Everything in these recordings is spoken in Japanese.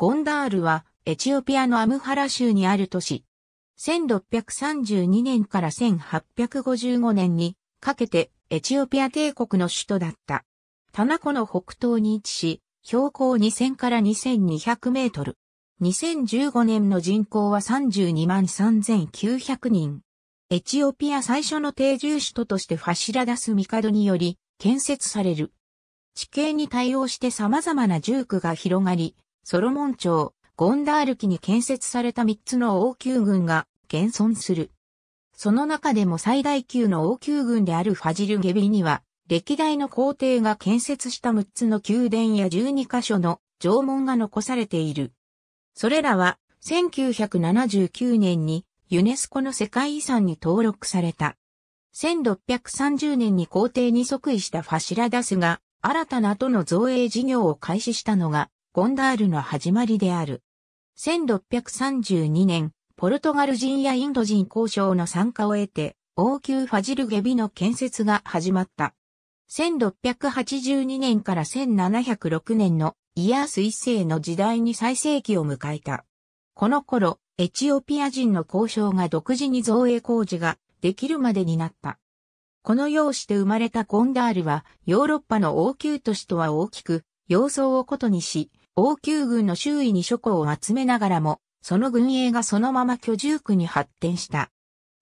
ゴンダールはエチオピアのアムハラ州にある都市。1632年から1855年にかけてエチオピア帝国の首都だった。タナ湖の北東に位置し、標高2000から2200メートル。2015年の人口は32万3900人。エチオピア最初の定住首都としてファシラダスにより建設される。地形に対応して様々な住区が広がり、ソロモン朝、ゴンダール期に建設された3つの王宮軍が現存する。その中でも最大級の王宮軍であるファジルゲビには、歴代の皇帝が建設した6つの宮殿や12カ所の城門が残されている。それらは、1979年にユネスコの世界遺産に登録された。1630年に皇帝に即位したファシラダスが新たな都の造営事業を開始したのがゴンダールの始まりである。1632年、ポルトガル人やインド人交渉の参加を得て、王宮ファジルゲビの建設が始まった。1682年から1706年のイヤース一世の時代に最盛期を迎えた。この頃、エチオピア人の交渉が独自に造営工事ができるまでになった。このようして生まれたゴンダールはヨーロッパの王宮都市とは大きく様相をことにし、王宮軍の周囲に諸侯を集めながらも、その軍営がそのまま居住区に発展した。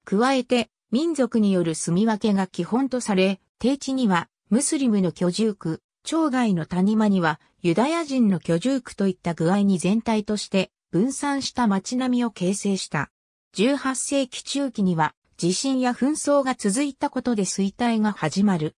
加えて、民族による住み分けが基本とされ、低地にはムスリムの居住区、町外の谷間にはユダヤ人の居住区といった具合に全体として分散した街並みを形成した。18世紀中期には地震や紛争が続いたことで衰退が始まる。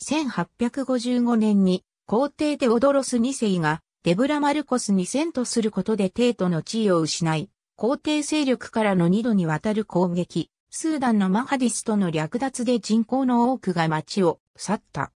1855年に皇帝でオドロス2世がデブラ・マルコスに戦とすることで帝都の地位を失い、皇帝勢力からの二度にわたる攻撃、スーダンのマハディスとの略奪で人口の多くが町を去った。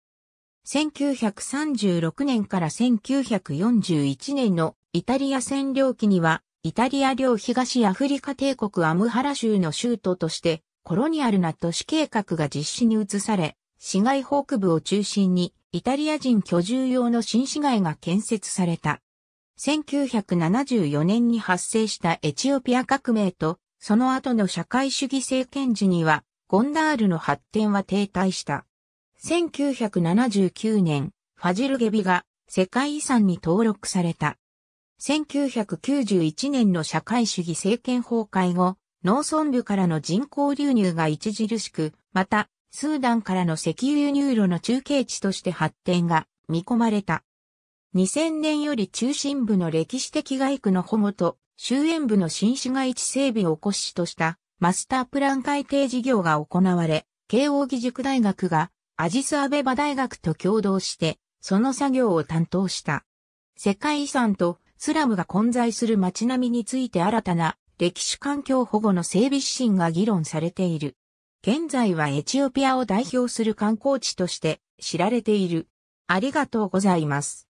1936年から1941年のイタリア占領期には、イタリア領東アフリカ帝国アムハラ州の州都として、コロニアルな都市計画が実施に移され、市街北部を中心にイタリア人居住用の新市街が建設された。1974年に発生したエチオピア革命と、その後の社会主義政権時には、ゴンダールの発展は停滞した。1979年、ファジルゲビが世界遺産に登録された。1991年の社会主義政権崩壊後、農村部からの人口流入が著しく、また、スーダンからの石油輸入路の中継地として発展が見込まれた。2000年より中心部の歴史的外区の保護と周縁部の新市街地整備を起こしとしたマスタープラン改定事業が行われ、慶応義塾大学がアジスアベバ大学と共同してその作業を担当した。世界遺産とスラムが混在する街並みについて新たな歴史環境保護の整備指針が議論されている。現在はエチオピアを代表する観光地として知られている。ありがとうございます。